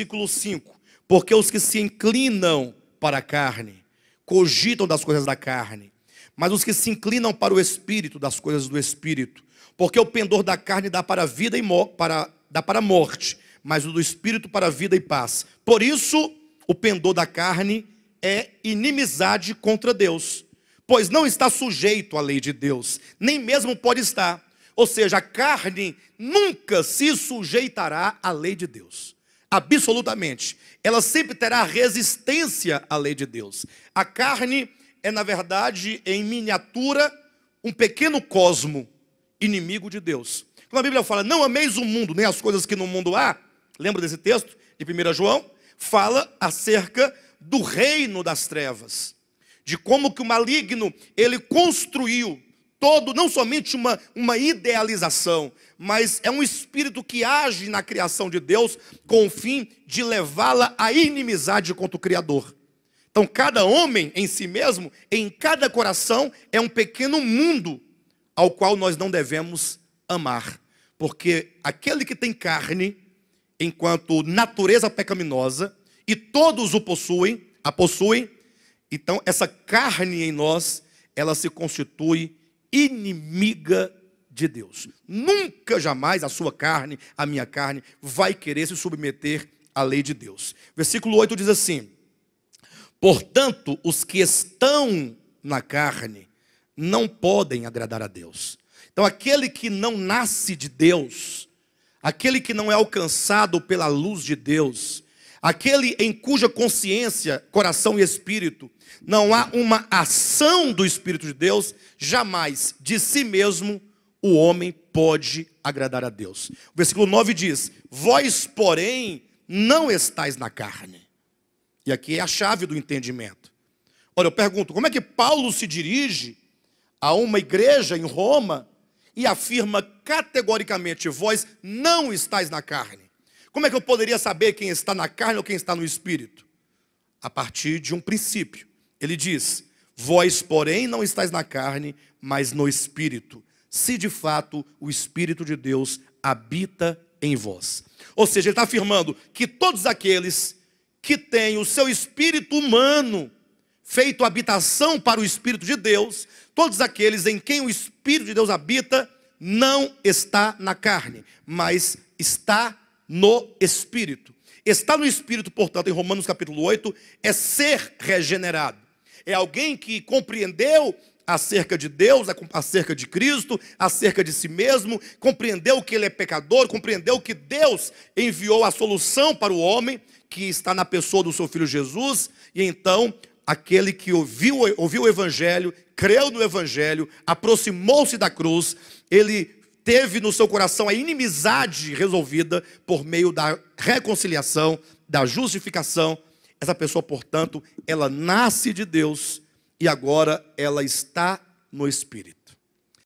versículo 5: Porque os que se inclinam para a carne cogitam das coisas da carne, mas os que se inclinam para o espírito, das coisas do espírito. Porque o pendor da carne dá para a vida e para dá para a morte, mas o do espírito para a vida e paz. Por isso, o pendor da carne é inimizade contra Deus, pois não está sujeito à lei de Deus, nem mesmo pode estar. Ou seja, a carne nunca se sujeitará à lei de Deus absolutamente, ela sempre terá resistência à lei de Deus. A carne é, na verdade, em miniatura, um pequeno cosmo inimigo de Deus. Quando a Bíblia fala, não ameis o mundo, nem as coisas que no mundo há, lembra desse texto de 1 João? Fala acerca do reino das trevas, de como que o maligno ele construiu todo, não somente uma, uma idealização, mas é um espírito que age na criação de Deus com o fim de levá-la à inimizade contra o Criador. Então, cada homem em si mesmo, em cada coração, é um pequeno mundo ao qual nós não devemos amar. Porque aquele que tem carne, enquanto natureza pecaminosa, e todos o possuem, a possuem, então essa carne em nós, ela se constitui inimiga de Deus. Nunca jamais a sua carne, a minha carne, vai querer se submeter à lei de Deus. Versículo 8 diz assim: Portanto, os que estão na carne não podem agradar a Deus. Então, aquele que não nasce de Deus, aquele que não é alcançado pela luz de Deus, aquele em cuja consciência, coração e espírito não há uma ação do Espírito de Deus, jamais de si mesmo o homem pode agradar a Deus. O versículo 9 diz: Vós, porém, não estáis na carne. E aqui é a chave do entendimento. Olha, eu pergunto, como é que Paulo se dirige a uma igreja em Roma e afirma categoricamente: Vós não estáis na carne? Como é que eu poderia saber quem está na carne ou quem está no espírito? A partir de um princípio. Ele diz: Vós, porém, não estáis na carne, mas no espírito, se de fato o espírito de Deus habita em vós. Ou seja, ele está afirmando que todos aqueles que têm o seu espírito humano feito habitação para o espírito de Deus, todos aqueles em quem o espírito de Deus habita, não está na carne, mas está no Espírito. Estar no Espírito, portanto, em Romanos capítulo 8, é ser regenerado. É alguém que compreendeu acerca de Deus, acerca de Cristo, acerca de si mesmo, compreendeu que ele é pecador, compreendeu que Deus enviou a solução para o homem, que está na pessoa do seu filho Jesus, e então aquele que ouviu, ouviu o Evangelho, creu no Evangelho, aproximou-se da cruz, ele teve no seu coração a inimizade resolvida por meio da reconciliação, da justificação. Essa pessoa, portanto, ela nasce de Deus e agora ela está no Espírito.